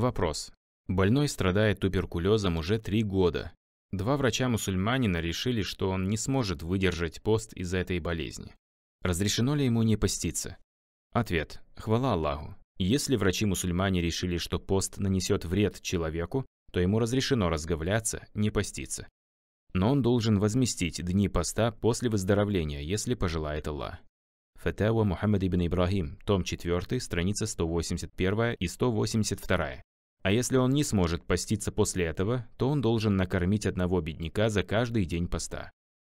Вопрос. Больной страдает туберкулезом уже три года. Два врача-мусульманина решили, что он не сможет выдержать пост из-за этой болезни. Разрешено ли ему не поститься? Ответ. Хвала Аллаху. Если врачи-мусульмане решили, что пост нанесет вред человеку, то ему разрешено разговляться, не поститься. Но он должен возместить дни поста после выздоровления, если пожелает Аллах. Фатава Мухаммад ибн Ибрагим, том 4, страница 181 и 182. А если он не сможет поститься после этого, то он должен накормить одного бедняка за каждый день поста.